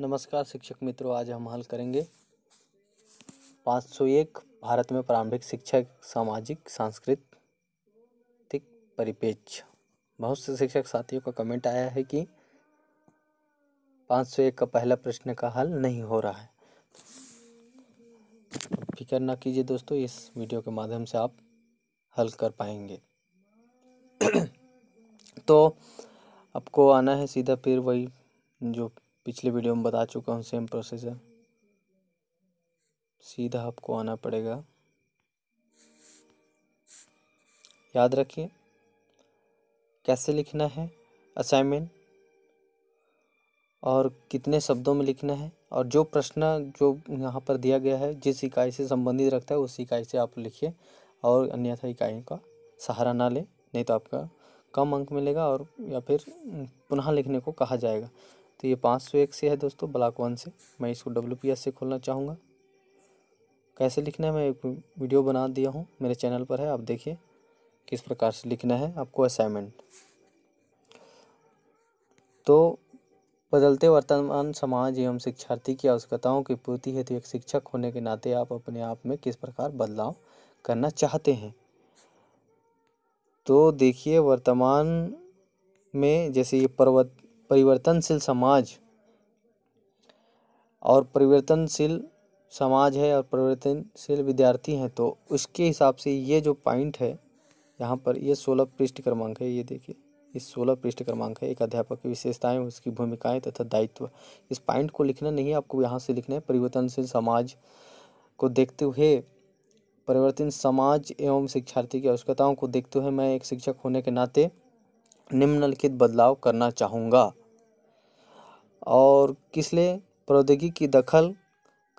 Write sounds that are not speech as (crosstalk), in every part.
नमस्कार शिक्षक मित्रों आज हम हल करेंगे 501 भारत में प्रारंभिक शिक्षा सामाजिक सांस्कृतिक परिपेक्ष बहुत से शिक्षक साथियों का कमेंट आया है कि 501 का पहला प्रश्न का हल नहीं हो रहा है फिक्र ना कीजिए दोस्तों इस वीडियो के माध्यम से आप हल कर पाएंगे (clears throat) तो आपको आना है सीधा फिर वही जो पिछले वीडियो में बता चुका हूँ सेम प्रोसेस है सीधा आपको आना पड़ेगा याद रखिए कैसे लिखना है असाइनमेंट और कितने शब्दों में लिखना है और जो प्रश्न जो यहाँ पर दिया गया है जिस इकाई से संबंधित रखता है उस इकाई से आप लिखिए और अन्यथा इकाइयों का सहारा ना लें नहीं तो आपका कम अंक मिलेगा और या फिर पुनः लिखने को कहा जाएगा तो ये पाँच सौ एक से है दोस्तों ब्लॉक वन से मैं इसको डब्ल्यू से खोलना चाहूँगा कैसे लिखना है मैं एक वीडियो बना दिया हूँ मेरे चैनल पर है आप देखिए किस प्रकार से लिखना है आपको असाइनमेंट तो बदलते वर्तमान समाज एवं शिक्षार्थी की आवश्यकताओं की पूर्ति हेतु तो एक शिक्षक होने के नाते आप अपने आप में किस प्रकार बदलाव करना चाहते हैं तो देखिए वर्तमान में जैसे ये पर्वत परिवर्तनशील समाज और परिवर्तनशील समाज है और परिवर्तनशील विद्यार्थी हैं तो उसके हिसाब से ये जो पॉइंट है यहाँ पर ये सोलह पृष्ठ क्रमांक है ये देखिए इस सोलह पृष्ठ क्रमांक है एक अध्यापक की विशेषताएं उसकी भूमिकाएं तथा दायित्व इस पॉइंट को लिखना नहीं है आपको यहाँ से लिखना है परिवर्तनशील समाज को देखते हुए परिवर्तन समाज एवं शिक्षार्थी की आवश्यकताओं को देखते हुए मैं एक शिक्षक होने के नाते निम्नलिखित बदलाव करना चाहूँगा और किस लिए प्रौद्योगिकी की दखल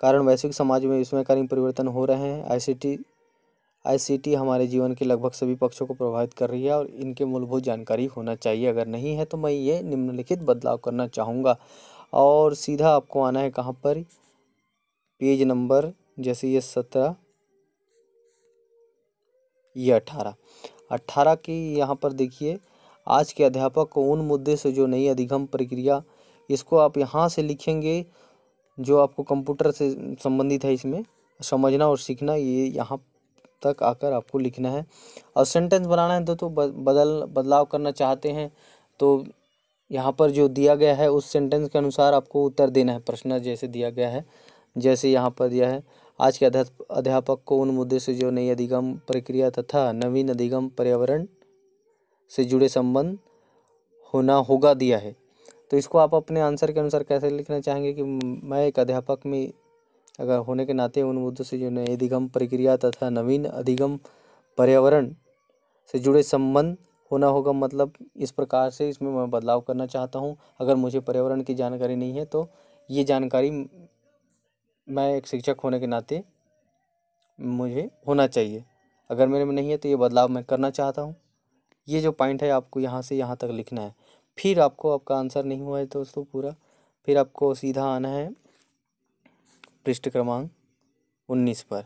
कारण वैश्विक समाज में इसमें कारण परिवर्तन हो रहे हैं आईसीटी आईसीटी हमारे जीवन के लगभग सभी पक्षों को प्रभावित कर रही है और इनके मूलभूत जानकारी होना चाहिए अगर नहीं है तो मैं ये निम्नलिखित बदलाव करना चाहूँगा और सीधा आपको आना है कहाँ पर पेज नंबर जैसे ये सत्रह ये अठारह अट्ठारह की यहाँ पर देखिए आज के अध्यापक को उन मुद्दे से जो नई अधिगम प्रक्रिया इसको आप यहाँ से लिखेंगे जो आपको कंप्यूटर से संबंधित है इसमें समझना और सीखना ये यहाँ तक आकर आपको लिखना है और सेंटेंस बनाना है तो तो बदल बदलाव करना चाहते हैं तो यहाँ पर जो दिया गया है उस सेंटेंस के अनुसार आपको उत्तर देना है प्रश्न जैसे दिया गया है जैसे यहाँ पर दिया है आज के अध्यापक को उन मुद्दे से जो नई अधिगम प्रक्रिया तथा नवीन अधिगम पर्यावरण से जुड़े संबंध होना होगा दिया है तो इसको आप अपने आंसर के अनुसार कैसे लिखना चाहेंगे कि मैं एक अध्यापक में अगर होने के नाते उन मुद्दों से जो नए अधिगम प्रक्रिया तथा नवीन अधिगम पर्यावरण से जुड़े संबंध होना होगा मतलब इस प्रकार से इसमें मैं बदलाव करना चाहता हूँ अगर मुझे पर्यावरण की जानकारी नहीं है तो ये जानकारी मैं एक शिक्षक होने के नाते मुझे होना चाहिए अगर मेरे में नहीं है तो ये बदलाव मैं करना चाहता हूँ ये जो पॉइंट है आपको यहाँ से यहाँ तक लिखना है फिर आपको आपका आंसर नहीं हुआ है दोस्तों पूरा फिर आपको सीधा आना है पृष्ठ क्रमांक उन्नीस पर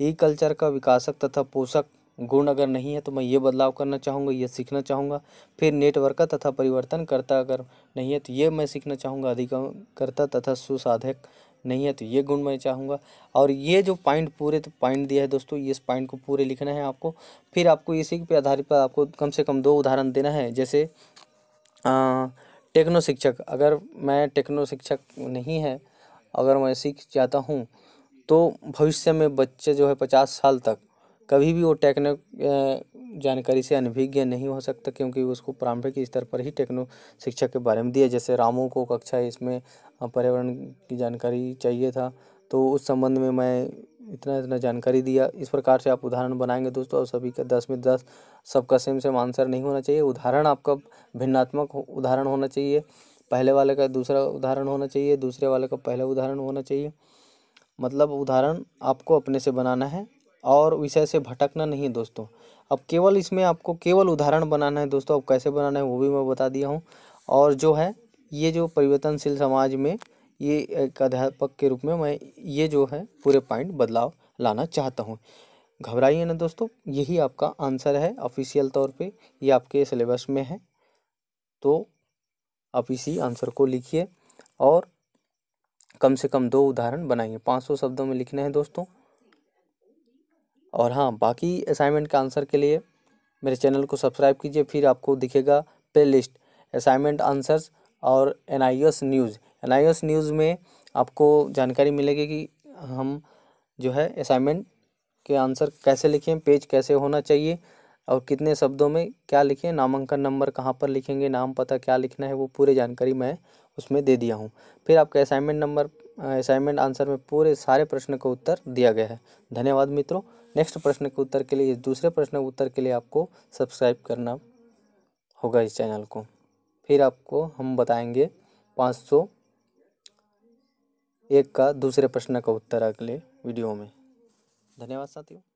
ई कल्चर का विकासक तथा पोषक गुण अगर नहीं है तो मैं ये बदलाव करना चाहूँगा ये सीखना चाहूँगा फिर नेटवर्क तथा परिवर्तन करता अगर नहीं है तो ये मैं सीखना चाहूँगा अधिकर्ता तथा सुसाधक नहीं है तो ये गुण मैं चाहूँगा और ये जो पॉइंट पूरे तो पॉइंट दिया है दोस्तों ये इस पॉइंट को पूरे लिखना है आपको फिर आपको इसी के आधारित पर आपको कम से कम दो उदाहरण देना है जैसे आ, टेक्नो शिक्षक अगर मैं टेक्नो शिक्षक नहीं है अगर मैं सीख जाता हूँ तो भविष्य में बच्चे जो है पचास साल तक कभी भी वो टेक्नो जानकारी से अनभिज्ञ नहीं हो सकता क्योंकि उसको प्रारंभिक स्तर पर ही टेक्नो शिक्षा के बारे में दिया जैसे रामू को कक्षा इसमें पर्यावरण की जानकारी चाहिए था तो उस संबंध में मैं इतना इतना जानकारी दिया इस प्रकार से आप उदाहरण बनाएंगे दोस्तों और सभी का दस में दस सबका सेम सेम आंसर नहीं होना चाहिए उदाहरण आपका भिन्नात्मक उदाहरण होना चाहिए पहले वाले का दूसरा उदाहरण होना चाहिए दूसरे वाले का पहला उदाहरण होना चाहिए मतलब उदाहरण आपको अपने से बनाना है और विषय से भटकना नहीं है दोस्तों अब केवल इसमें आपको केवल उदाहरण बनाना है दोस्तों अब कैसे बनाना है वो भी मैं बता दिया हूँ और जो है ये जो परिवर्तनशील समाज में ये एक अध्यापक के रूप में मैं ये जो है पूरे पॉइंट बदलाव लाना चाहता हूँ घबराइए ना दोस्तों यही आपका आंसर है ऑफिशियल तौर पे ये आपके सिलेबस में है तो आप इसी आंसर को लिखिए और कम से कम दो उदाहरण बनाइए पाँच सौ शब्दों में लिखना है दोस्तों और हाँ बाकी असाइनमेंट के आंसर के लिए मेरे चैनल को सब्सक्राइब कीजिए फिर आपको दिखेगा प्ले लिस्ट असाइनमेंट आंसर्स और एन न्यूज़ एन न्यूज़ में आपको जानकारी मिलेगी कि हम जो है असाइनमेंट के आंसर कैसे लिखें पेज कैसे होना चाहिए और कितने शब्दों में क्या लिखें नामांकन नंबर कहाँ पर लिखेंगे नाम पता क्या लिखना है वो पूरी जानकारी मैं उसमें दे दिया हूँ फिर आपका असाइनमेंट नंबर असाइनमेंट आंसर में पूरे सारे प्रश्न का उत्तर दिया गया है धन्यवाद मित्रों नेक्स्ट प्रश्न के उत्तर के लिए दूसरे प्रश्न के उत्तर के लिए आपको सब्सक्राइब करना होगा इस चैनल को फिर आपको हम बताएंगे पाँच सौ एक का दूसरे प्रश्न का उत्तर अगले वीडियो में धन्यवाद साथियों